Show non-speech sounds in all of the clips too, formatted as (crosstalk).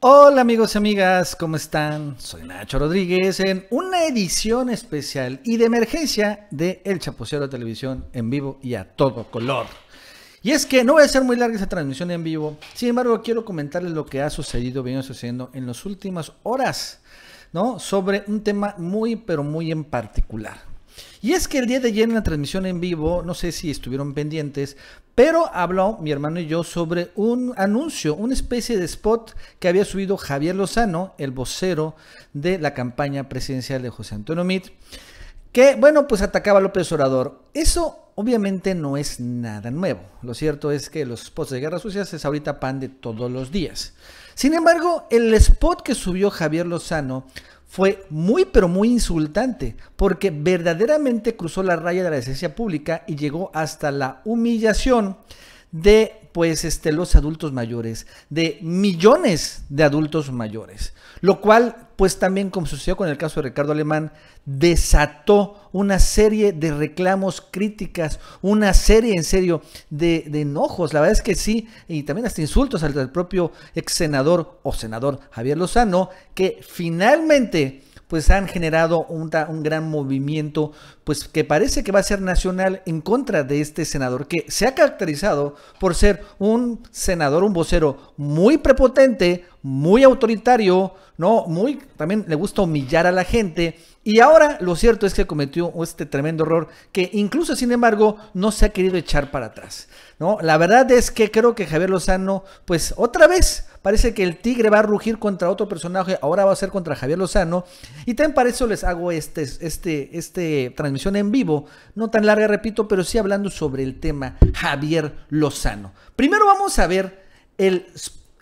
Hola amigos y amigas, ¿cómo están? Soy Nacho Rodríguez en una edición especial y de emergencia de El Chapucero Televisión en vivo y a todo color. Y es que no voy a ser muy larga esta transmisión en vivo, sin embargo quiero comentarles lo que ha sucedido, viene sucediendo en las últimas horas, ¿no? Sobre un tema muy pero muy en particular. Y es que el día de ayer en la transmisión en vivo, no sé si estuvieron pendientes, pero habló mi hermano y yo sobre un anuncio, una especie de spot que había subido Javier Lozano, el vocero de la campaña presidencial de José Antonio Mit, que, bueno, pues atacaba a López Obrador. Eso obviamente no es nada nuevo. Lo cierto es que los spots de guerra sucias es ahorita pan de todos los días. Sin embargo, el spot que subió Javier Lozano fue muy pero muy insultante, porque verdaderamente cruzó la raya de la decencia pública y llegó hasta la humillación de pues este, los adultos mayores, de millones de adultos mayores, lo cual pues también como sucedió con el caso de Ricardo Alemán, desató una serie de reclamos, críticas, una serie en serio de, enojos, la verdad es que sí, y también hasta insultos al, al propio ex senador o senador Javier Lozano, que finalmente pues han generado un, un, gran movimiento, pues que parece que va a ser nacional en contra de este senador, que se ha caracterizado por ser un senador, un vocero muy prepotente, muy autoritario, ¿no? Muy, también le gusta humillar a la gente y ahora lo cierto es que cometió este tremendo error que incluso sin embargo no se ha querido echar para atrás. ¿no? La verdad es que creo que Javier Lozano, pues otra vez parece que el tigre va a rugir contra otro personaje, ahora va a ser contra Javier Lozano. Y también para eso les hago este, este, este transmisión en vivo, no tan larga, repito, pero sí hablando sobre el tema Javier Lozano. Primero vamos a ver el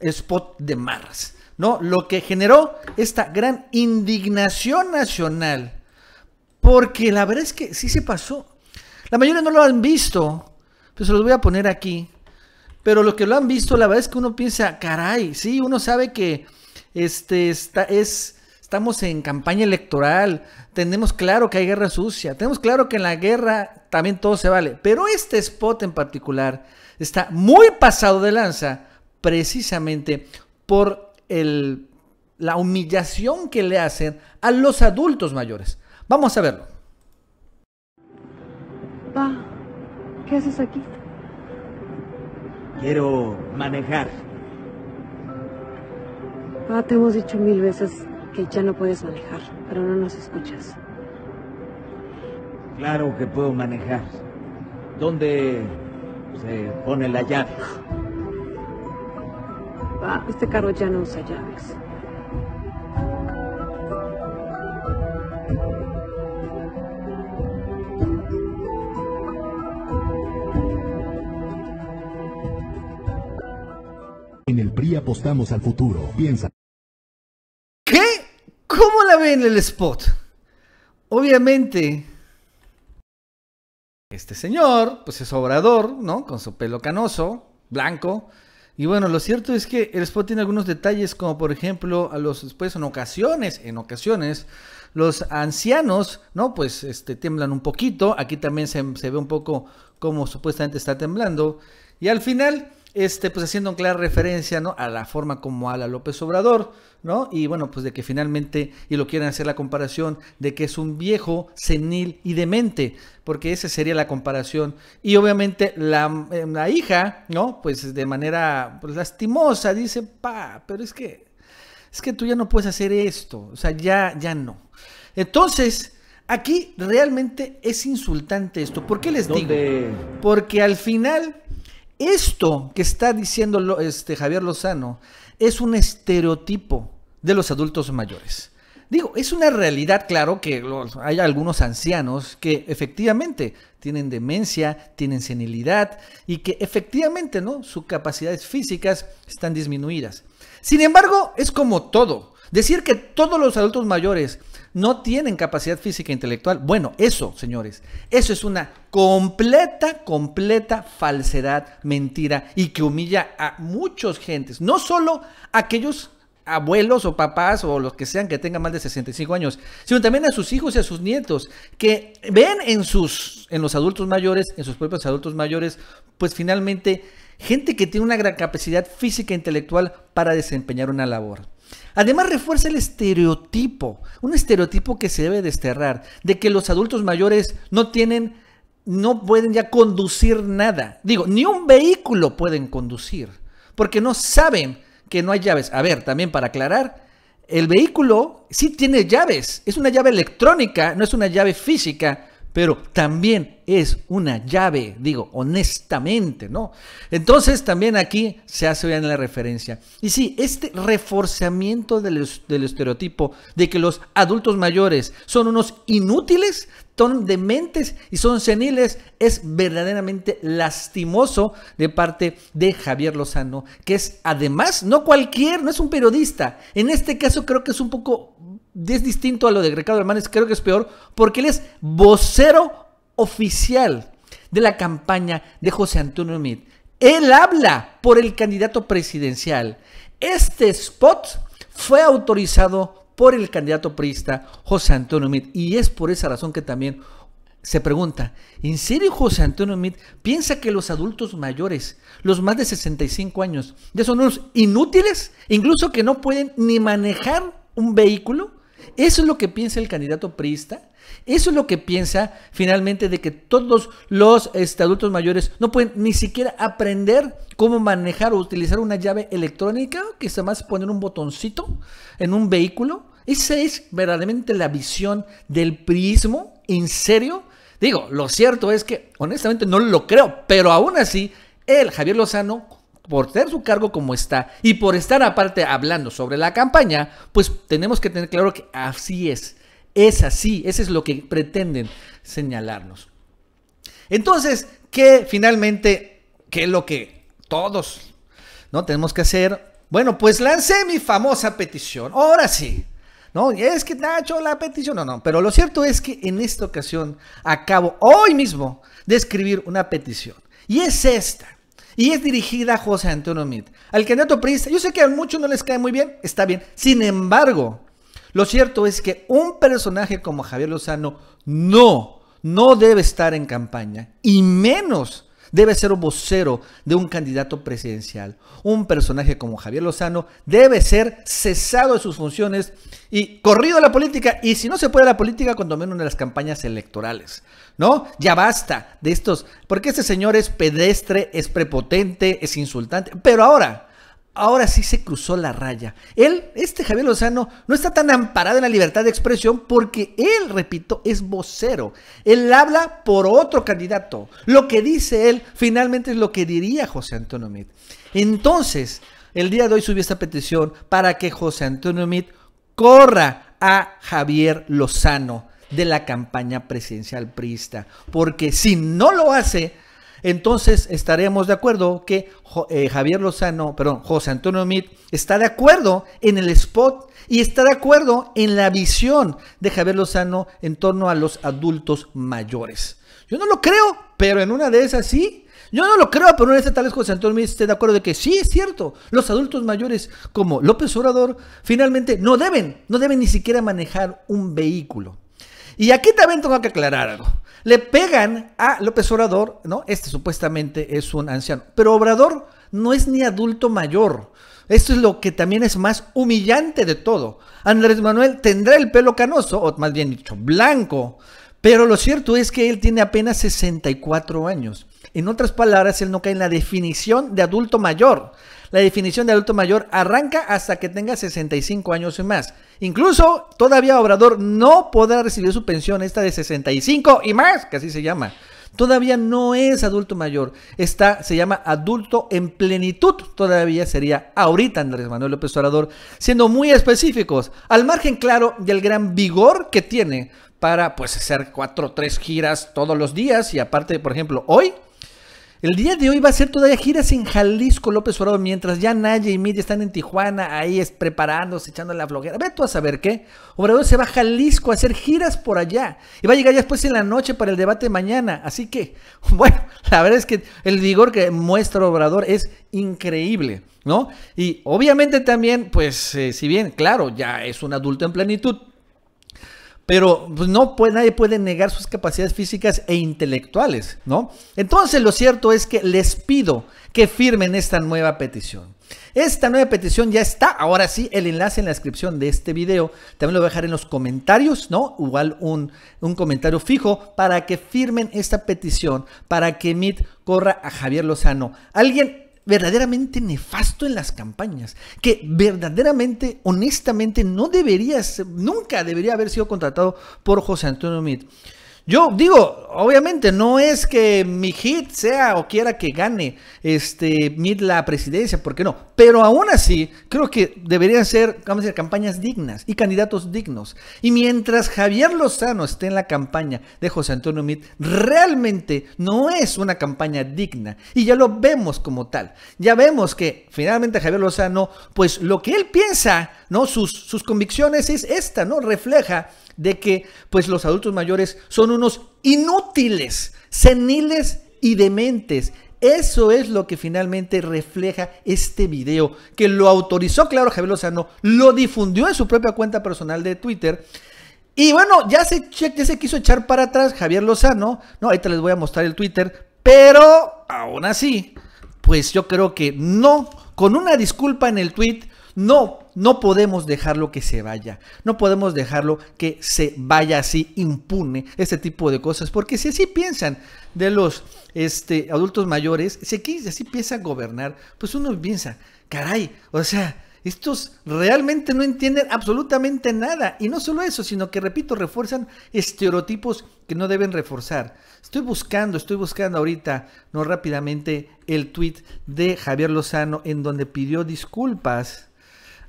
spot de Marras. ¿no? Lo que generó esta gran indignación nacional. Porque la verdad es que sí se pasó. La mayoría no lo han visto, pues se los voy a poner aquí. Pero los que lo han visto, la verdad es que uno piensa, caray, sí, uno sabe que este, está, es, estamos en campaña electoral, tenemos claro que hay guerra sucia, tenemos claro que en la guerra también todo se vale. Pero este spot en particular está muy pasado de lanza precisamente por el, la humillación que le hacen a los adultos mayores. Vamos a verlo. Pa, ¿qué haces aquí? Quiero manejar. Pa, te hemos dicho mil veces que ya no puedes manejar, pero no nos escuchas. Claro que puedo manejar. ¿Dónde se pone la llave? Ah, este carro ya no usa llaves. En el PRI apostamos al futuro. Piensa. ¿Qué? ¿Cómo la ve en el spot? Obviamente, este señor, pues es obrador, ¿no? Con su pelo canoso, blanco, y bueno, lo cierto es que el spot tiene algunos detalles, como por ejemplo, a los después pues, en ocasiones, en ocasiones, los ancianos, ¿no? Pues este, tiemblan un poquito. Aquí también se, se ve un poco cómo supuestamente está temblando. Y al final, este, pues haciendo clara referencia, ¿no? A la forma como habla López Obrador, ¿no? Y bueno, pues de que finalmente, y lo quieren hacer la comparación, de que es un viejo, senil y demente, porque esa sería la comparación. Y obviamente la, eh, hija, ¿no? Pues de manera pues, lastimosa dice, pa, pero es que, es que tú ya no puedes hacer esto, o sea, ya, ya no. Entonces, aquí realmente es insultante esto. ¿Por qué les digo? Porque al final esto que está diciendo este Javier Lozano es un estereotipo de los adultos mayores. Digo, es una realidad, claro, que hay algunos ancianos que efectivamente tienen demencia, tienen senilidad y que efectivamente, ¿no? Sus capacidades físicas están disminuidas. Sin embargo, es como todo. Decir que todos los adultos mayores no tienen capacidad física e intelectual. Bueno, eso, señores, eso es una completa, completa falsedad, mentira y que humilla a muchos gentes, no solo a aquellos abuelos o papás o los que sean que tengan más de 65 años, sino también a sus hijos y a sus nietos que ven en sus en los adultos mayores, en sus propios adultos mayores, pues finalmente gente que tiene una gran capacidad física e intelectual para desempeñar una labor. Además refuerza el estereotipo, un estereotipo que se debe desterrar, de que los adultos mayores no tienen, no pueden ya conducir nada. Digo, ni un vehículo pueden conducir, porque no saben que no hay llaves. A ver, también para aclarar, el vehículo sí tiene llaves, es una llave electrónica, no es una llave física pero también es una llave, digo, honestamente, ¿no? Entonces también aquí se hace bien la referencia. Y sí, este reforzamiento del, del estereotipo de que los adultos mayores son unos inútiles, son dementes y son seniles es verdaderamente lastimoso de parte de Javier Lozano, que es además no cualquier, no es un periodista. En este caso creo que es un poco es distinto a lo de Ricardo Hermanes, creo que es peor, porque él es vocero oficial de la campaña de José Antonio Meade. Él habla por el candidato presidencial. Este spot fue autorizado por el candidato priista José Antonio Meade y es por esa razón que también se pregunta, ¿en serio José Antonio Meade piensa que los adultos mayores, los más de 65 años, ya son unos inútiles, incluso que no pueden ni manejar un vehículo? Eso es lo que piensa el candidato priista. Eso es lo que piensa finalmente de que todos los este, adultos mayores no pueden ni siquiera aprender cómo manejar o utilizar una llave electrónica, que es más poner un botoncito en un vehículo. Esa es verdaderamente la visión del priismo, en serio. Digo, lo cierto es que honestamente no lo creo, pero aún así, el Javier Lozano por ser su cargo como está y por estar aparte hablando sobre la campaña, pues tenemos que tener claro que así es. Es así, eso es lo que pretenden señalarnos. Entonces, ¿qué finalmente, qué es lo que todos no tenemos que hacer? Bueno, pues lancé mi famosa petición. Ahora sí. No, es que Nacho, la petición, no, no. Pero lo cierto es que en esta ocasión acabo hoy mismo de escribir una petición. Y es esta y es dirigida a José Antonio Mit. Al candidato Prista, yo sé que a muchos no les cae muy bien, está bien. Sin embargo, lo cierto es que un personaje como Javier Lozano no, no debe estar en campaña, y menos debe ser un vocero de un candidato presidencial. Un personaje como Javier Lozano debe ser cesado de sus funciones y corrido de la política. Y si no se puede la política, cuando menos de las campañas electorales. ¿No? Ya basta de estos. Porque este señor es pedestre, es prepotente, es insultante. Pero ahora, ahora sí se cruzó la raya. Él, este Javier Lozano, no está tan amparado en la libertad de expresión porque él, repito, es vocero. Él habla por otro candidato. Lo que dice él finalmente es lo que diría José Antonio Mit. Entonces, el día de hoy subió esta petición para que José Antonio Mit corra a Javier Lozano de la campaña presidencial priista. Porque si no lo hace, entonces estaremos de acuerdo que eh, Javier Lozano, perdón, José Antonio Mit está de acuerdo en el spot y está de acuerdo en la visión de Javier Lozano en torno a los adultos mayores. Yo no lo creo, pero en una de esas sí. Yo no lo creo, pero en esas tal vez José Antonio Mitt esté de acuerdo de que sí es cierto. Los adultos mayores como López Obrador finalmente no deben, no deben ni siquiera manejar un vehículo. Y aquí también tengo que aclarar algo. Le pegan a López Obrador, ¿no? Este supuestamente es un anciano, pero Obrador no es ni adulto mayor. Esto es lo que también es más humillante de todo. Andrés Manuel tendrá el pelo canoso, o más bien dicho, blanco, pero lo cierto es que él tiene apenas 64 años. En otras palabras, él no cae en la definición de adulto mayor. La definición de adulto mayor arranca hasta que tenga 65 años y más. Incluso todavía Obrador no podrá recibir su pensión esta de 65 y más, que así se llama. Todavía no es adulto mayor, está se llama adulto en plenitud, todavía sería ahorita Andrés Manuel López Obrador, siendo muy específicos, al margen claro del gran vigor que tiene para pues hacer cuatro o tres giras todos los días y aparte, por ejemplo, hoy el día de hoy va a ser todavía giras en Jalisco López Obrador, mientras ya Naya y Miri están en Tijuana, ahí es preparándose, echando la flojera. Ve tú a saber qué. Obrador se va a Jalisco a hacer giras por allá y va a llegar ya después en la noche para el debate de mañana. Así que, (laughs) bueno, la verdad es que el vigor que muestra Obrador es increíble, ¿no? Y obviamente también, pues, eh, si bien, claro, ya es un adulto en plenitud, pero pues, nadie puede negar sus capacidades físicas e intelectuales, ¿no? Entonces lo cierto es que les pido que firmen esta nueva petición. Esta nueva petición ya está. Ahora sí, el enlace en la descripción de este video. También lo voy a dejar en los comentarios, ¿no? Igual un, un comentario fijo para que firmen esta petición, para que MIT corra a Javier Lozano. Alguien verdaderamente nefasto en las campañas, que verdaderamente, honestamente, no deberías, nunca debería haber sido contratado por José Antonio Meade. Yo digo, obviamente no es que mi hit sea o quiera que gane este la presidencia, ¿por qué no. Pero aún así, creo que deberían ser, vamos a decir, campañas dignas y candidatos dignos. Y mientras Javier Lozano esté en la campaña de José Antonio Mid, realmente no es una campaña digna. Y ya lo vemos como tal. Ya vemos que finalmente Javier Lozano, pues lo que él piensa, ¿no? Sus, sus convicciones es esta, ¿no? Refleja de que pues los adultos mayores son unos inútiles, seniles y dementes. Eso es lo que finalmente refleja este video, que lo autorizó, claro, Javier Lozano, lo difundió en su propia cuenta personal de Twitter. Y bueno, ya se, quiso echar para atrás Javier Lozano, no, ahorita les voy a mostrar el Twitter, pero aún así, pues yo creo que no, con una disculpa en el tweet, no no podemos dejarlo que se vaya. No podemos dejarlo que se vaya así impune este tipo de cosas. Porque si así piensan de los este, adultos mayores, si así piensa a gobernar, pues uno piensa, caray, o sea, estos realmente no entienden absolutamente nada. Y no solo eso, sino que, repito, refuerzan estereotipos que no deben reforzar. Estoy buscando, estoy buscando ahorita, no rápidamente, el tweet de Javier Lozano en donde pidió disculpas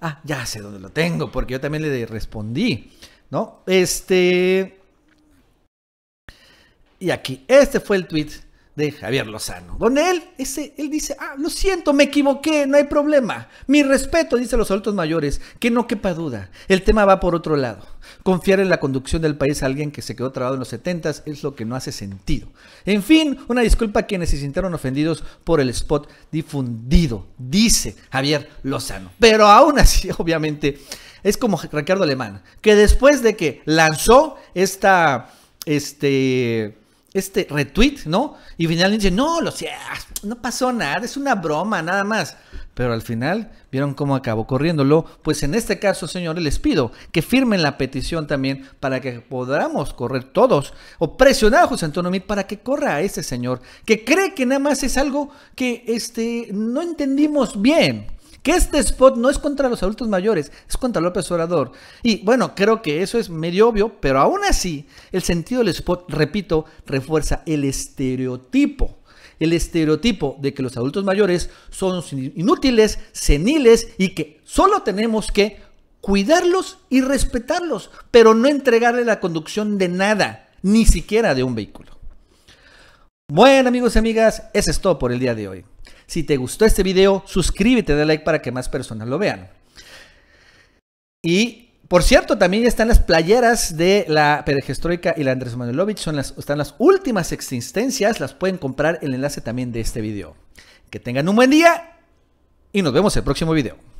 Ah, ya sé dónde lo tengo, porque yo también le respondí, ¿no? Este... Y aquí, este fue el tweet de Javier Lozano, donde él, ese, él dice, ah, lo siento, me equivoqué, no hay problema. Mi respeto, dice los adultos mayores, que no quepa duda, el tema va por otro lado. Confiar en la conducción del país a alguien que se quedó trabado en los 70 es lo que no hace sentido. En fin, una disculpa a quienes se sintieron ofendidos por el spot difundido, dice Javier Lozano. Pero aún así, (laughs) obviamente, es como Ricardo Alemán, que después de que lanzó esta, este este retweet, ¿no? Y finalmente dice, no, lo sé, ah, no pasó nada, es una broma, nada más. Pero al final vieron cómo acabó corriéndolo. Pues en este caso, señores, les pido que firmen la petición también para que podamos correr todos o presionar a José Antonio para que corra a este señor que cree que nada más es algo que este, no entendimos bien que este spot no es contra los adultos mayores, es contra López Obrador. Y bueno, creo que eso es medio obvio, pero aún así, el sentido del spot, repito, refuerza el estereotipo. El estereotipo de que los adultos mayores son inútiles, seniles y que solo tenemos que cuidarlos y respetarlos, pero no entregarle la conducción de nada, ni siquiera de un vehículo. Bueno amigos y amigas, eso es todo por el día de hoy. Si te gustó este video, suscríbete, dale like para que más personas lo vean. Y por cierto, también están las playeras de la Perejestroica y la Andrés Manuelovich. Son las, están las últimas existencias. Las pueden comprar en el enlace también de este video. Que tengan un buen día y nos vemos el próximo video.